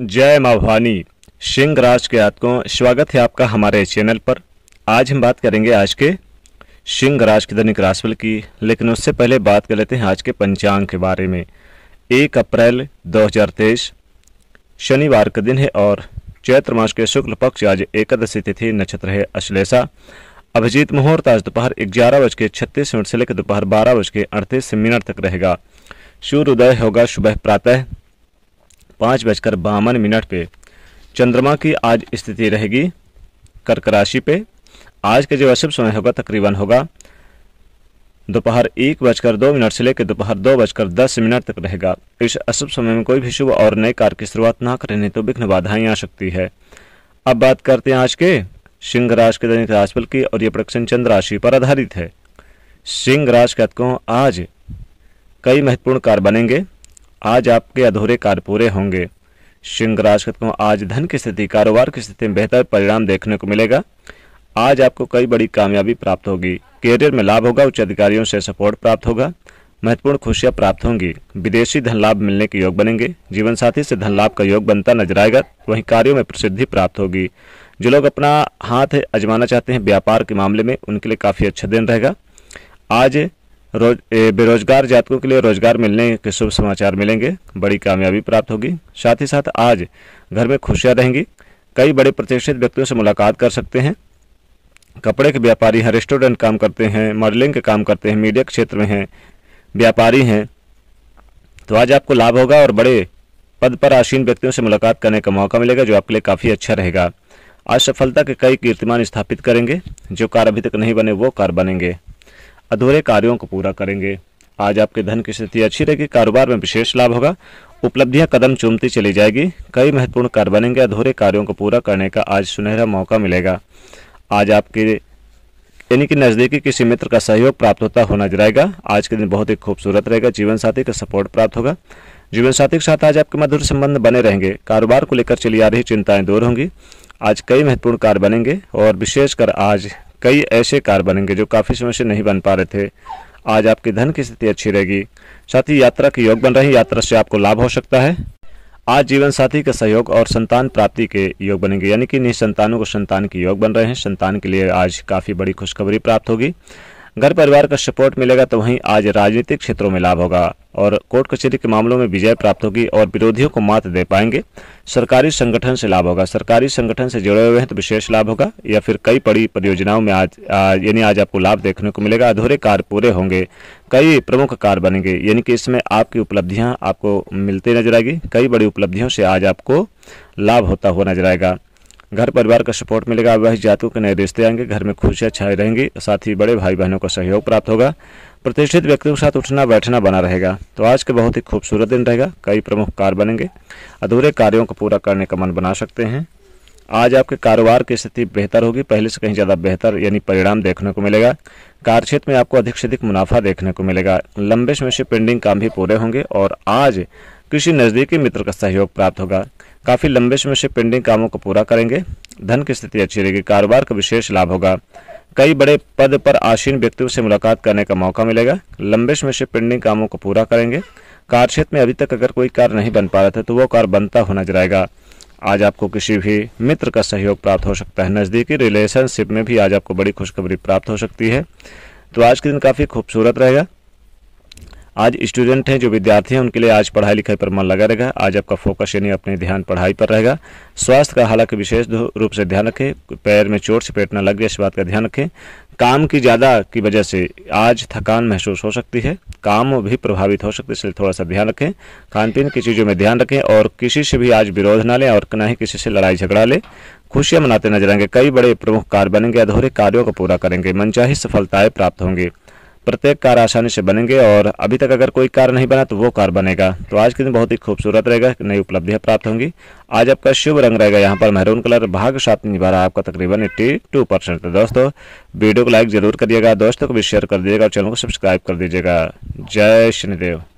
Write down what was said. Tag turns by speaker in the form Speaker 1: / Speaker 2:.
Speaker 1: जय माँ भवानी सिंह राज के आपको स्वागत है आपका हमारे चैनल पर आज हम बात करेंगे आज के सिंह राज की दैनिक राशिफल की लेकिन उससे पहले बात कर लेते हैं आज के पंचांग के बारे में एक अप्रैल 2023 शनिवार का दिन है और चैत्र मास के शुक्ल पक्ष आज एकादशी तिथि नक्षत्र है अश्लेषा अभिजीत मुहूर्त आज दोपहर ग्यारह बज के छत्तीस मिनट से लेकर दोपहर बारह बज के अड़तीस मिनट तक रहेगा सूर्योदय होगा सुबह प्रातः पाँच बजकर बावन मिनट पे चंद्रमा की आज स्थिति रहेगी कर्क राशि पे आज का जो अशुभ समय होगा तकरीबन होगा दोपहर एक बजकर दो मिनट से लेकर दोपहर दो बजकर दस मिनट तक रहेगा इस अशुभ समय में कोई भी शुभ और नए कार्य की शुरुआत ना करें नहीं तो विघ्न बाधाएं आ सकती है अब बात करते हैं आज के सिंह राशि के दैनिक राशिफल की और ये प्रोडक्शन चंद्र राशि पर आधारित है सिंह राशि के आज कई महत्वपूर्ण कार्य बनेंगे आज आपके अधूरे कार्य पूरे होंगे सिंह राशि को आज धन की स्थिति कारोबार की स्थिति में बेहतर परिणाम देखने को मिलेगा आज आपको कई बड़ी कामयाबी प्राप्त होगी करियर में लाभ होगा उच्च अधिकारियों से सपोर्ट प्राप्त होगा महत्वपूर्ण खुशियां प्राप्त होंगी विदेशी धन लाभ मिलने के योग बनेंगे जीवन साथी से धन लाभ का योग बनता नजर आएगा वहीं कार्यों में प्रसिद्धि प्राप्त होगी जो लोग अपना हाथ अजमाना चाहते हैं व्यापार के मामले में उनके लिए काफ़ी अच्छा दिन रहेगा आज रोज बेरोजगार जातकों के लिए रोजगार मिलने के शुभ समाचार मिलेंगे बड़ी कामयाबी प्राप्त होगी साथ ही साथ आज घर में खुशियाँ रहेंगी कई बड़े प्रतिष्ठित व्यक्तियों से मुलाकात कर सकते हैं कपड़े के व्यापारी हैं रेस्टोरेंट काम करते हैं मॉडलिंग के काम करते हैं मीडिया के क्षेत्र में हैं व्यापारी हैं तो आज आपको लाभ होगा और बड़े पद पर आसीन व्यक्तियों से मुलाकात करने का मौका मिलेगा जो आपके लिए काफ़ी अच्छा रहेगा आज सफलता के कई कीर्तिमान स्थापित करेंगे जो कार अभी तक नहीं बने वो कार बनेंगे अधूरे कार्यों को पूरा करेंगे आज आपके धन की स्थिति अच्छी रहेगी कारोबार में विशेष लाभ होगा उपलब्धियां कदम चूमती चली जाएगी कई महत्वपूर्ण कार्य बनेंगे अधूरे कार्यों को पूरा करने का आज सुनहरा मौका मिलेगा आज आपके यानी कि नज़दीकी किसी मित्र का सहयोग प्राप्त होता होना नजर आएगा आज के दिन बहुत ही खूबसूरत रहेगा जीवन साथी का सपोर्ट प्राप्त होगा जीवन साथी के साथ आज आपके मधुर संबंध बने रहेंगे कारोबार को लेकर चली आ रही चिंताएं दूर होंगी आज कई महत्वपूर्ण कार्य बनेंगे और विशेषकर आज कई ऐसे कार बनेंगे जो काफ़ी समय से नहीं बन पा रहे थे आज आपकी धन की स्थिति अच्छी रहेगी साथ ही यात्रा के योग बन रही यात्रा से आपको लाभ हो सकता है आज जीवन साथी का सहयोग और संतान प्राप्ति के योग बनेंगे यानी कि निसंतानों को संतान के योग बन रहे हैं संतान के लिए आज काफ़ी बड़ी खुशखबरी प्राप्त होगी घर परिवार का सपोर्ट मिलेगा तो वहीं आज राजनीतिक क्षेत्रों में लाभ होगा और कोर्ट कचहरी के मामलों में विजय प्राप्त होगी और विरोधियों को मात दे पाएंगे सरकारी संगठन से लाभ होगा सरकारी संगठन से जुड़े हुए हैं तो विशेष लाभ होगा या फिर कई बड़ी परियोजनाओं में आज यानी आज आपको लाभ देखने को मिलेगा अधूरे कार्य पूरे होंगे कई प्रमुख कार्य बनेंगे यानी कि इसमें आपकी उपलब्धियाँ आपको मिलती नजर आएगी कई बड़ी उपलब्धियों से आज आपको लाभ होता हुआ नजर आएगा घर परिवार का सपोर्ट मिलेगा वह जातकों के नए रिश्ते आएंगे घर में खुशियाँ छाई रहेंगी साथ ही बड़े भाई बहनों का सहयोग प्राप्त होगा प्रतिष्ठित व्यक्तियों के साथ उठना बैठना बना रहेगा तो आज का बहुत ही खूबसूरत दिन रहेगा कई प्रमुख कार्य बनेंगे अधूरे कार्यों को पूरा करने का मन बना सकते हैं आज आपके कारोबार की स्थिति बेहतर होगी पहले से कहीं ज़्यादा बेहतर यानी परिणाम देखने को मिलेगा कार्यक्षेत्र में आपको अधिक से अधिक मुनाफा देखने को मिलेगा लंबे समय से पेंडिंग काम भी पूरे होंगे और आज किसी नज़दीकी मित्र का सहयोग प्राप्त होगा काफ़ी लंबे समय से पेंडिंग कामों को पूरा करेंगे धन की स्थिति अच्छी रहेगी कारोबार का विशेष लाभ होगा कई बड़े पद पर आसीन व्यक्तियों से मुलाकात करने का मौका मिलेगा लंबे समय से पेंडिंग कामों को पूरा करेंगे क्षेत्र में अभी तक अगर कोई कार्य नहीं बन पा रहा था तो वो कार्य बनता होना जाएगा आज आपको किसी भी मित्र का सहयोग प्राप्त हो सकता है नज़दीकी रिलेशनशिप में भी आज आपको बड़ी खुशखबरी प्राप्त हो सकती है तो आज के दिन काफ़ी खूबसूरत रहेगा आज स्टूडेंट हैं जो विद्यार्थी हैं उनके लिए आज पढ़ाई लिखाई पर मन लगा रहेगा आज आपका फोकस यानी अपने ध्यान पढ़ाई पर रहेगा स्वास्थ्य का हालांकि विशेष रूप से ध्यान रखें पैर में चोट पेट न लग गया इस बात का ध्यान रखें काम की ज़्यादा की वजह से आज थकान महसूस हो सकती है काम भी प्रभावित हो सकते इसलिए थोड़ा सा ध्यान रखें खान पीन की चीज़ों में ध्यान रखें और किसी से भी आज विरोध ना लें और ना ही किसी से लड़ाई झगड़ा लें खुशियां मनाते नजर आएंगे कई बड़े प्रमुख कार्य बनेंगे अधूरे कार्यों को पूरा करेंगे मनचाही सफलताएं प्राप्त होंगी प्रत्येक कार आसानी से बनेंगे और अभी तक अगर कोई कार नहीं बना तो वो कार बनेगा तो आज के दिन बहुत ही खूबसूरत रहेगा नई उपलब्धियाँ प्राप्त होंगी आज आपका शुभ रंग रहेगा यहाँ पर मेहरून कलर भाग सात निभा रहा आपका तकरीबन एट्टी टू परसेंट तो दोस्तों वीडियो को लाइक जरूर करिएगा दोस्तों को भी शेयर कर दीजिएगा और चैनल को सब्सक्राइब कर दीजिएगा जय शनिदेव